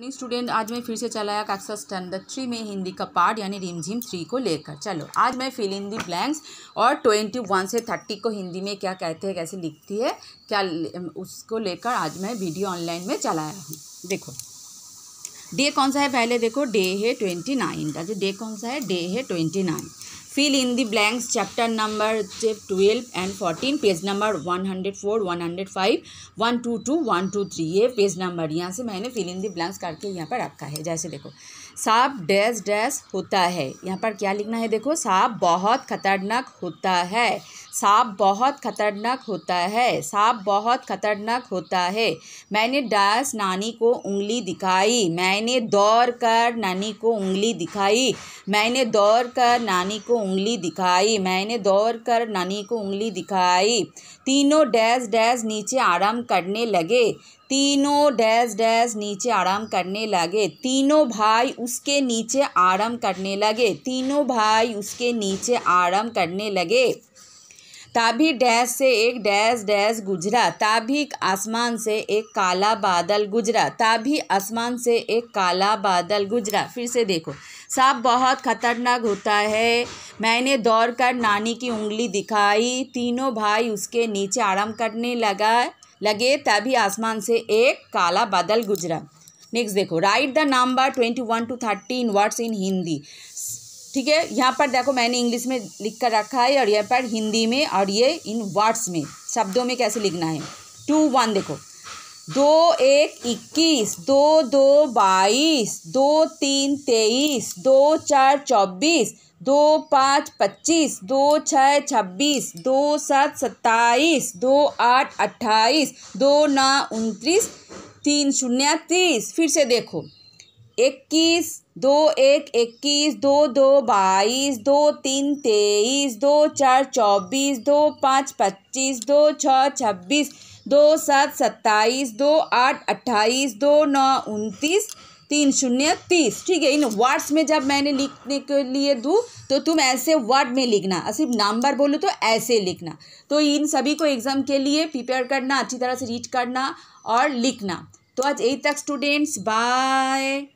morning student आज मैं फिर से चलाया कक्षा स्टैंडर्ड थ्री में हिंदी का पार्ट यानी रिमझिम थ्री को लेकर चलो आज मैं फिल इन दी ब्लैंक्स और ट्वेंटी वन से थर्टी को हिंदी में क्या कहते हैं कैसे लिखती है क्या उसको लेकर आज मैं वीडियो ऑनलाइन में चलाया हूँ देखो डे कौन सा है पहले देखो डे है ट्वेंटी नाइन का जो डे कौन सा है डे है twenty nine fill in the blanks chapter number twelve and fourteen page number one hundred four one hundred five one two two one two three ये पेज नंबर यहाँ से मैंने फिल इन दि ब्लैंक्स करके यहाँ पर रखा है जैसे देखो साफ डैश डैश होता है यहाँ पर क्या लिखना है देखो साफ बहुत खतरनाक होता है सांप बहुत खतरनाक होता है सांप बहुत खतरनाक होता है मैंने डास नानी को उंगली दिखाई मैंने दौड़ कर नानी को उंगली दिखाई मैंने दौड़ कर नानी को उंगली दिखाई मैंने दौड़ कर नानी को उंगली दिखाई तीनों डैश डैश नीचे आराम करने लगे तीनों डैश डैश नीचे आराम करने लगे तीनों भाई उसके नीचे आराम करने लगे तीनों भाई उसके नीचे आराम करने लगे ताभी डैश से एक डैश डैश गुजरा ताभी आसमान से एक काला बादल गुजरा ताभी आसमान से एक काला बादल गुजरा फिर से देखो सांप बहुत खतरनाक होता है मैंने दौड़ कर नानी की उंगली दिखाई तीनों भाई उसके नीचे आराम करने लगा लगे तभी आसमान से एक काला बादल गुजरा नेक्स्ट देखो write the number twenty one to thirty in words in Hindi ठीक है यहाँ पर देखो मैंने इंग्लिश में लिख कर रखा है और यहाँ पर हिंदी में और ये इन वर्ड्स में शब्दों में कैसे लिखना है टू वन देखो दो एक इक्कीस दो दो बाईस दो तीन तेईस दो चार चौबीस दो पाँच पच्चीस दो छः छब्बीस दो सात सत्ताईस दो आठ अट्ठाईस दो नौ उनतीस तीन शून्य तीस फिर से देखो इक्कीस दो एक इक्कीस दो दो बाईस दो तीन तेईस दो चार चौबीस दो पाँच पच्चीस दो छः छब्बीस दो सात सत्ताईस दो आठ अट्ठाईस दो नौ उनतीस तीन शून्य तीस ठीक है इन वर्ड्स में जब मैंने लिखने के लिए दूँ तो तुम ऐसे वर्ड में लिखना सिर्फ नंबर बोलो तो ऐसे लिखना तो इन सभी को एग्ज़ाम के लिए प्रिपेयर करना अच्छी तरह से रीड करना और लिखना तो आज यही तक स्टूडेंट्स बाय